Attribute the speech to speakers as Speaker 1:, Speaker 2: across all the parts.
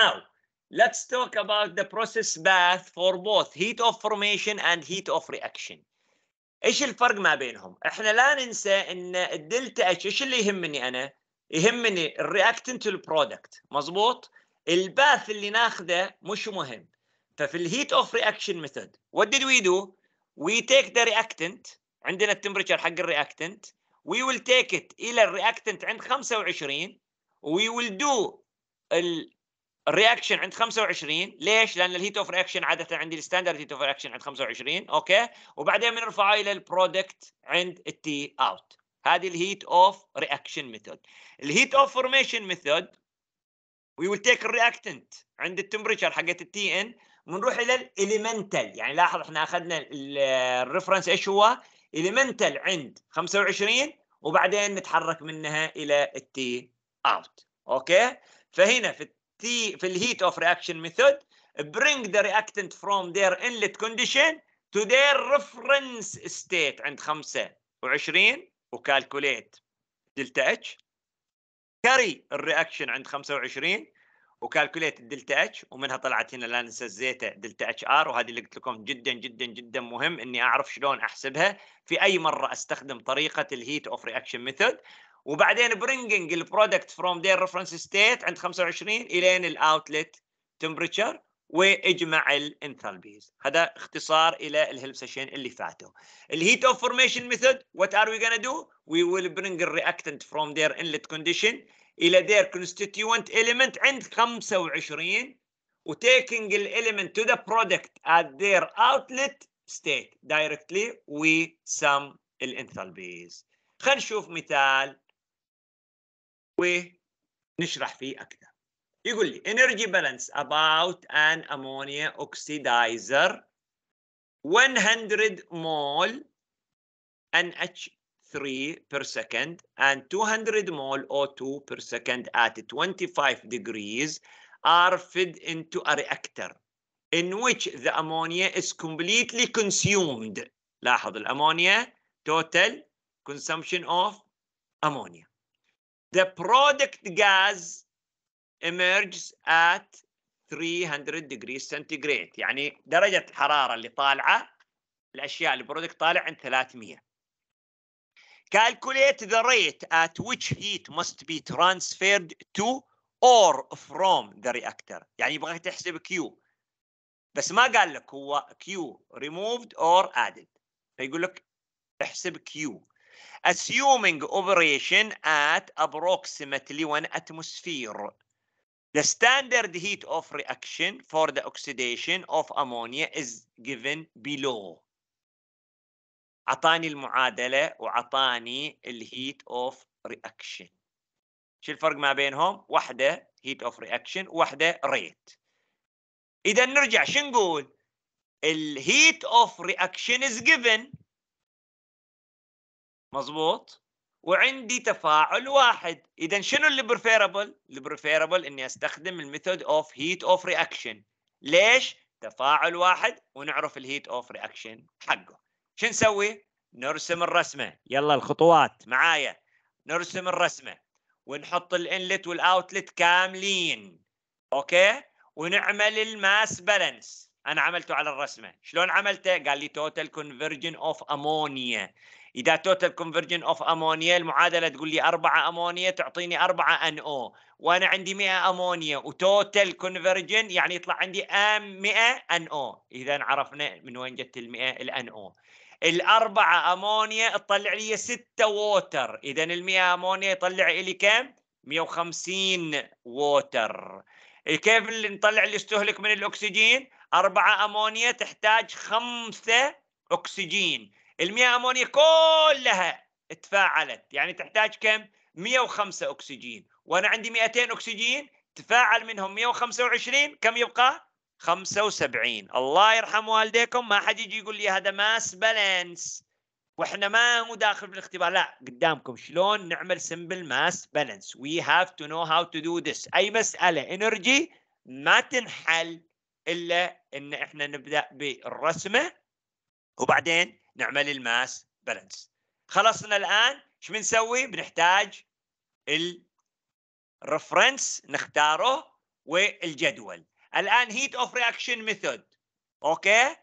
Speaker 1: Now, let's talk about the process path for both heat of formation and heat of reaction. ايش الفرق ما بينهم؟ احنا لا ننسى ان الدلتا اتش ايش اللي يهمني انا؟ يهمني الرياكتنت البرودكت مظبوط؟ الباث اللي ناخذه مش مهم. ففي الهيت اوف رياكشن ميثود وات ديد وي دو؟ وي تيك ذا رياكتنت عندنا التمبرتشر حق الرياكتنت وي ويل تيك ات الى الرياكتنت عند 25 وي ويل دو الرياكشن عند 25 ليش؟ لان الهيت اوف رياكشن عاده عندي الستاندرد هيت اوف رياكشن عند 25 اوكي وبعدين بنرفعه الى البرودكت عند التي اوت هذه الهيت اوف رياكشن ميثود الهيت اوف فورميشن ميثود وي ويل تيك الرياكتنت عند التمبريتشر حقت التي ان بنروح الى الاليمنتال يعني لاحظ احنا اخذنا الريفرنس ايش هو؟ اليمنتال عند 25 وبعدين نتحرك منها الى التي اوت اوكي فهنا في T في الهيت اوف رياكشن ميثود bring the reactant from their inlet condition to their reference state عند 25 وكالكوليت دلتا اتش كاري الرياكشن عند 25 وكالكوليت الدلتا اتش ومنها طلعت هنا لا ننسى الزيتا دلتا اتش ار وهذه اللي قلت لكم جدا جدا جدا مهم اني اعرف شلون احسبها في اي مره استخدم طريقه الهيت اوف رياكشن ميثود وبعدين برينجنج البرودكت فروم دير ريفرنس ستيت عند 25 الين الاوتلت تمبرتشر واجمع الانثالبيز هذا اختصار الى الهيلب سيشن اللي فاتوا الهيت اوف فورميشن ميثود وات ار وي غانا دو وي ويل برينج الرياكتنت فروم دير انلت كونديشن الى their constituent element عند 25 و taking the element to the product at their outlet state directly we sum الانثالبيز خلينا نشوف مثال ونشرح فيه اكثر يقول لي energy balance about an ammonia oxidizer 100 mol NH 3 per second and 200 mole O2 per second at 25 degrees are fed into a reactor in which the ammonia is completely consumed. لاحظ الأمونيا total consumption of ammonia. The product gas emerges at 300 degrees centigrade يعني درجة الحرارة اللي طالعة الأشياء اللي برودكت طالع عند 300 Calculate the rate at which heat must be transferred to or from the reactor يعني يبغاك تحسب Q بس ما قال لك هو Q removed or added فيقول لك احسب Q assuming operation at approximately 1 atmosphere the standard heat of reaction for the oxidation of ammonia is given below اعطاني المعادله وعطاني الهيت اوف رياكشن شو الفرق ما بينهم واحده هيت اوف رياكشن وواحده ريت اذا نرجع شو نقول الهيت اوف رياكشن از جيفن مضبوط وعندي تفاعل واحد اذا شنو اللي بريفيربل البريفيربل اني استخدم الميثود اوف هيت اوف رياكشن ليش تفاعل واحد ونعرف الهيت اوف رياكشن حقه شو نسوي؟ نرسم الرسمه يلا الخطوات معايا نرسم الرسمه ونحط الانلت والاوتلت كاملين اوكي ونعمل الماس بالانس انا عملته على الرسمه شلون عملته قال لي توتال كونفرجن اوف امونيا اذا توتال كونفرجن اوف امونيا المعادله تقول لي 4 امونيا تعطيني 4 ان او وانا عندي 100 امونيا وتوتال كونفرجن يعني يطلع عندي 100 ان او اذا عرفنا من وين جت ال 100 الان او الأربعة أمونيا تطلع لي ستة ووتر إذا المية أمونيا يطلع لي كم؟ 150 ووتر كيف اللي نطلع اللي استهلك من الأكسجين؟ أربعة أمونيا تحتاج خمسة أكسجين المية أمونيا كلها تفاعلت يعني تحتاج كم؟ 105 أكسجين وأنا عندي 200 أكسجين تفاعل منهم 125 كم يبقى؟ 75 الله يرحم والديكم ما حد يجي يقول لي هذا ماس بالانس واحنا ما مو داخل في الاختبار لا قدامكم شلون نعمل سمبل ماس بالانس وي هاف تو نو هاو تو دو ذس اي مساله انرجي ما تنحل الا ان احنا نبدا بالرسمه وبعدين نعمل الماس بالانس خلصنا الان ايش بنسوي بنحتاج الرفرنس نختاره والجدول الان هيت اوف رياكشن ميثود اوكي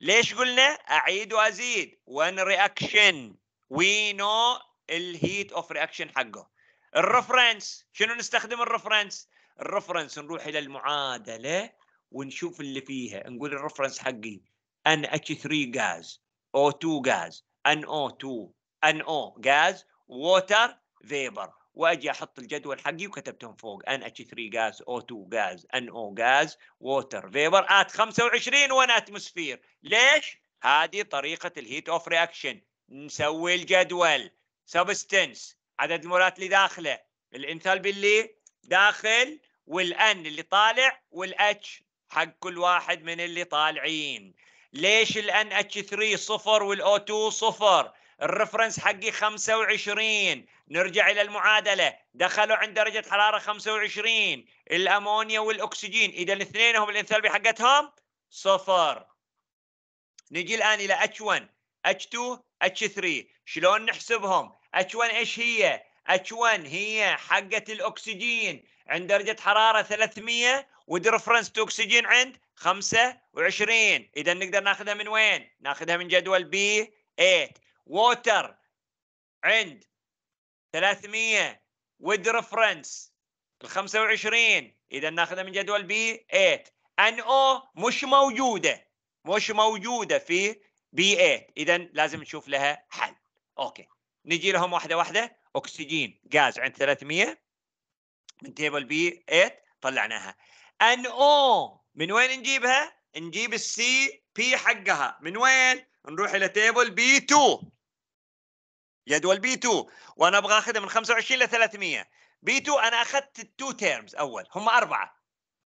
Speaker 1: ليش قلنا اعيد وازيد وان رياكشن وي نو الهيت اوف رياكشن حقه الرفرنس شنو نستخدم الرفرنس الرفرنس نروح الى المعادله ونشوف اللي فيها نقول الرفرنس حقي ان اتش 3 غاز او 2 غاز ان او 2 ان او غاز ووتر فيبر واجي احط الجدول حقي وكتبتهم فوق ان اتش 3 غاز او 2 غاز ان او غاز ووتر فيبر ات 25 1 اتموسفير ليش؟ هذه طريقه الهيت اوف رياكشن نسوي الجدول سبستنس عدد المولات اللي داخله الانثالبي اللي داخل والان اللي طالع والاتش حق كل واحد من اللي طالعين ليش الان اتش 3 صفر والاو 2 صفر الرفرنس حقي 25 نرجع الى المعادله دخلوا عند درجه حراره 25 الامونيا والاكسجين اذا الاثنين هم الانثالبي حقتهم صفر نجي الان الى H1 H2 H3 شلون نحسبهم H1 ايش هي H1 هي حقه الاكسجين عند درجه حراره 300 ودي ريفرنس تو اكسجين عند 25 اذا نقدر ناخذها من وين ناخذها من جدول بي 8 ووتر عند 300 ود ريفرنس ال 25 اذا ناخذها من جدول بي 8 ان او مش موجوده مش موجوده في بي 8 اذا لازم نشوف لها حل اوكي نجي لهم واحده واحده اكسجين غاز عند 300 من تيبل بي 8 طلعناها ان او من وين نجيبها نجيب السي بي حقها من وين نروح الى تيبل بي 2 جدول بي 2 وانا ابغى اخذها من 25 ل 300 بي 2 انا اخذت التو تيرمز اول هم اربعه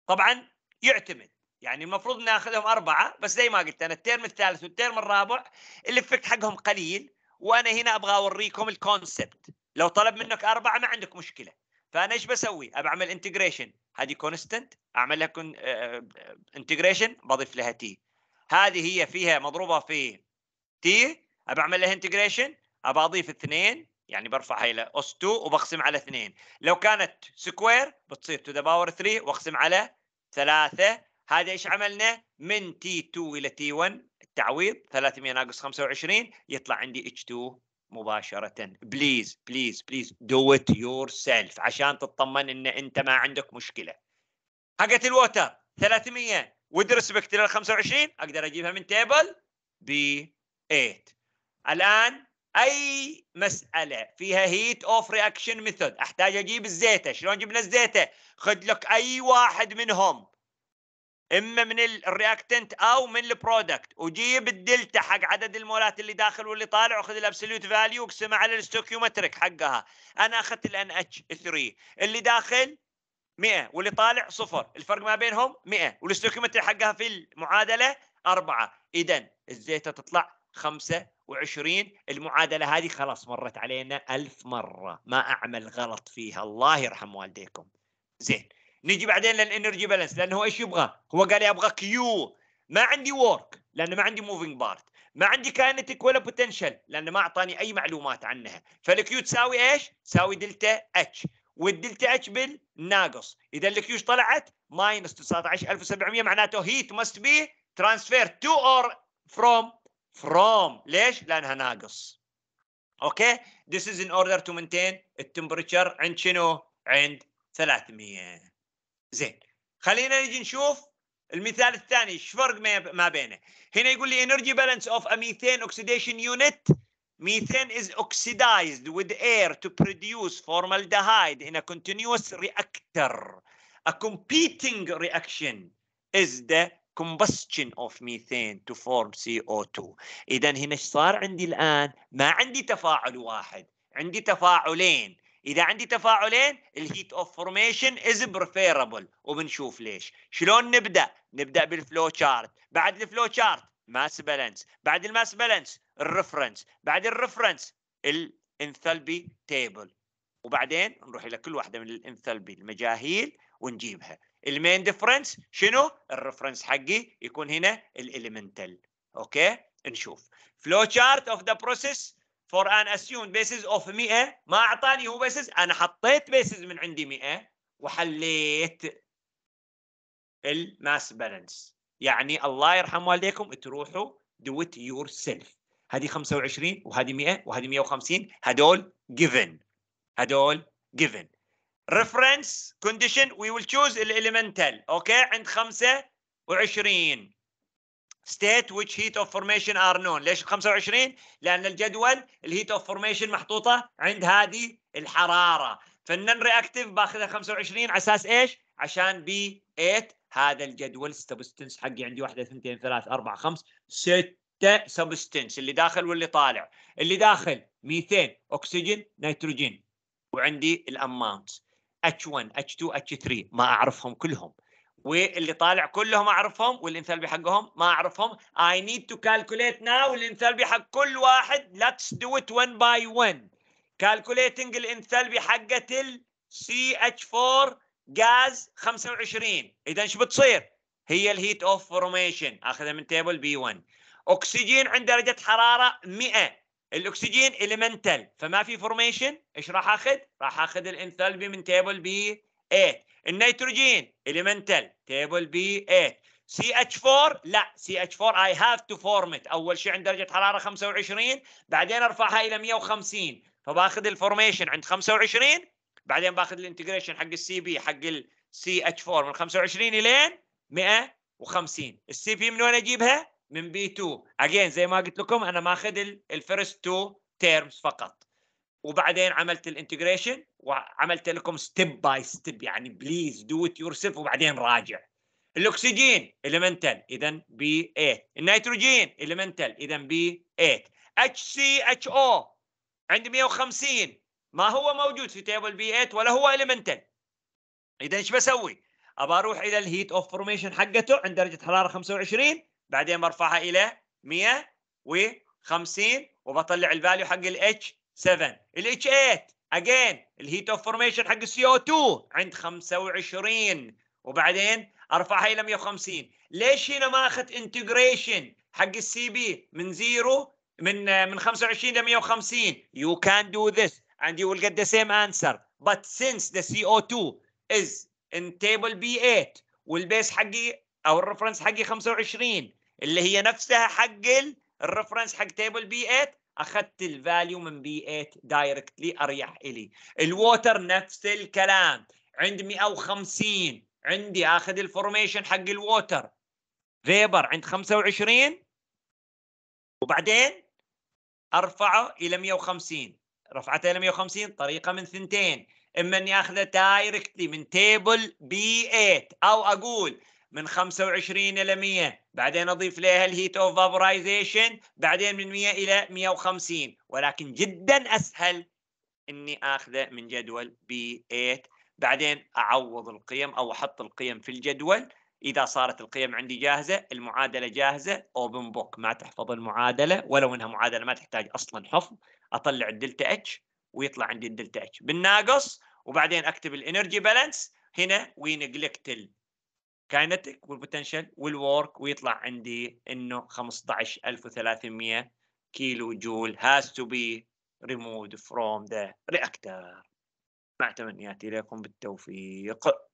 Speaker 1: طبعا يعتمد يعني المفروض اني اخذهم اربعه بس زي ما قلت انا الترم الثالث والترم الرابع الافكت حقهم قليل وانا هنا ابغى اوريكم الكونسبت لو طلب منك اربعه ما عندك مشكله فانا ايش بسوي؟ ابى اعمل انتجريشن هذه كونستنت اعمل لها انتجريشن آه، آه، آه، بضيف لها تي هذه هي فيها مضروبه في تي ابى اعمل لها انتجريشن ابى اضيف اثنين يعني برفع هاي الى اس 2 وبقسم على اثنين لو كانت سكوير بتصير تو ذا باور 3 واقسم على ثلاثه هذا ايش عملنا من تي 2 الى تي 1 التعويض 300 ناقص 25 يطلع عندي اتش 2 مباشرة بليز بليز بليز دو ات يور سيلف عشان تطمن ان انت ما عندك مشكلة حقت الوتر 300 with ريسبكت لل 25 اقدر اجيبها من تيبل بي 8 الان اي مساله فيها هيت اوف رياكشن ميثود احتاج اجيب الزيته شلون جبنا الزيته خذ لك اي واحد منهم اما من الرياكتنت او من البرودكت وجيب الدلتا حق عدد المولات اللي داخل واللي طالع وخذ الابسوليوت فاليو واقسمها على الستوكيومتريك حقها انا اخذت الان اتش 3 اللي داخل 100 واللي طالع صفر الفرق ما بينهم 100 والاستوكيومتري حقها في المعادله أربعة إذا الزيتة تطلع 25 المعادلة هذه خلاص مرت علينا ألف مرة ما أعمل غلط فيها الله يرحم والديكم زين نجي بعدين للانرجي بالانس لانه هو ايش يبغى؟ هو قال لي ابغى كيو ما عندي وورك لانه ما عندي موفينج بارت ما عندي كاينتيك ولا بوتنشال لانه ما اعطاني اي معلومات عنها فالكيو تساوي ايش؟ تساوي دلتا اتش والدلتا اتش بال ناقص اذا الكيوش طلعت ماينس 19700 معناته هيت ماست بي ترانسفير تو اور فروم فروم ليش؟ لانها ناقص اوكي ذس از ان اوردر تو مينتين التمبريتشر عند شنو؟ عند 300 زين خلينا نجي نشوف المثال الثاني ايش فرق ما بينه؟ هنا يقول لي انرجي بالانس اوف ا ميثين اوكسيديشن يونت Methane is oxidized with air to produce formaldehyde in a continuous reactor. A competing reaction is the combustion of methane to form CO2. إذا هنا ايش صار عندي الآن؟ ما عندي تفاعل واحد، عندي تفاعلين. إذا عندي تفاعلين الهيت اوف فورميشن از بريفيربل وبنشوف ليش. شلون نبدأ؟ نبدأ بالفلو شارت، بعد الفلو شارت ماس بالانس، بعد الماس بالانس الريفرنس بعد الريفرنس الانثالبي تيبل وبعدين نروح الى كل واحده من الانثالبي المجاهيل ونجيبها المين ديفرنس شنو الريفرنس حقي يكون هنا الاليمنتال اوكي نشوف فلو شارت اوف ذا بروسيس فور ان اسيوم بيسز اوف 100 ما اعطاني هو بيسز انا حطيت بيسز من عندي 100 وحليت الماس بالانس يعني الله يرحم والديكم تروحوا دو ات يور سيلف هذه 25 وهذه 100 وهذه 150 هذول given هذول given reference condition we will choose الاليمنتال اوكي عند 25 state which heat of formation are known ليش 25 لان الجدول الهيت اوف فورميشن محطوطه عند هذه الحراره فالنن رياكتيف باخذها 25 على اساس ايش عشان بي 8 هذا الجدول السبستنس حقي عندي واحده اثنتين ثلاث اربع خمس ست ستة سبستنس اللي داخل واللي طالع اللي داخل ميثين أكسجين نيتروجين وعندي الأماونت H1 H2 H3 ما أعرفهم كلهم واللي طالع كلهم أعرفهم والانثالبي حقهم ما أعرفهم I need to calculate now الانثالبي حق كل واحد let's do it one by one calculating الانثالبي حقة ال CH4 غاز 25 إذا ايش بتصير؟ هي الهيت اوف فورميشن اخذها من تيبل بي 1 اكسجين عند درجه حراره 100 الاكسجين المنتل فما في فورميشن ايش راح اخذ؟ راح اخذ الانثالبي من تيبل بي 8 النيتروجين المنتل تيبل بي 8 سي اتش 4 لا سي اتش 4 اي هاف تو فورم ات اول شيء عند درجه حراره 25 بعدين ارفعها الى 150 فباخذ الفورميشن عند 25 بعدين باخذ الانتجريشن حق السي بي حق السي اتش 4 من 25 الين 150 السي بي من وين اجيبها؟ من بي 2 اجين زي ما قلت لكم انا ماخذ الفيرست تو تيرمز فقط وبعدين عملت الانتجريشن وعملت لكم ستيب باي ستيب يعني بليز دو ات يور سيلف وبعدين راجع الاكسجين المنتال اذا بي 8 النيتروجين المنتال اذا بي 8 اتش سي اتش او عند 150 ما هو موجود في تيبل بي 8 ولا هو المنتال اذا ايش بسوي؟ ابى اروح الى الهيت اوف فورميشن حقته عند درجه حراره 25 بعدين برفعها الى 150 وبطلع الفاليو حق الاتش 7 الاتش 8 اجين الهيت اوف فورميشن حق السي او 2 عند 25 وبعدين ارفعها الى 150 ليش هنا ما اخذت انتجريشن حق السي بي من زيرو من آه، من 25 ل 150 you can do this and you will get the same answer but since the CO2 is in table B8 والبيس حقي او الريفرنس حقي 25 اللي هي نفسها حق الريفرنس حق تيبل بي 8 اخذت الفاليو من بي 8 دايركتلي اريح الي الووتر نفس الكلام عند 150 عندي اخذ الفورميشن حق الووتر فيبر عند 25 وبعدين ارفعه الى 150 رفعته الى 150 طريقه من ثنتين اما اني اخذه دايركتلي من تيبل بي 8 او اقول من 25 الى 100 بعدين اضيف لها الهيت اوف فابورايزيشن بعدين من 100 الى 150 ولكن جدا اسهل اني اخذه من جدول بي 8 بعدين اعوض القيم او احط القيم في الجدول اذا صارت القيم عندي جاهزه المعادله جاهزه اوبن بوك ما تحفظ المعادله ولو انها معادله ما تحتاج اصلا حفظ اطلع الدلتا اتش ويطلع عندي الدلتا اتش بالناقص وبعدين اكتب الانرجي بالانس هنا وي نجلكت كاينتيك والبوتنشال والورك ويطلع عندي انه 15300 كيلو جول هاز to be removed from the reactor مع تمنياتي لكم بالتوفيق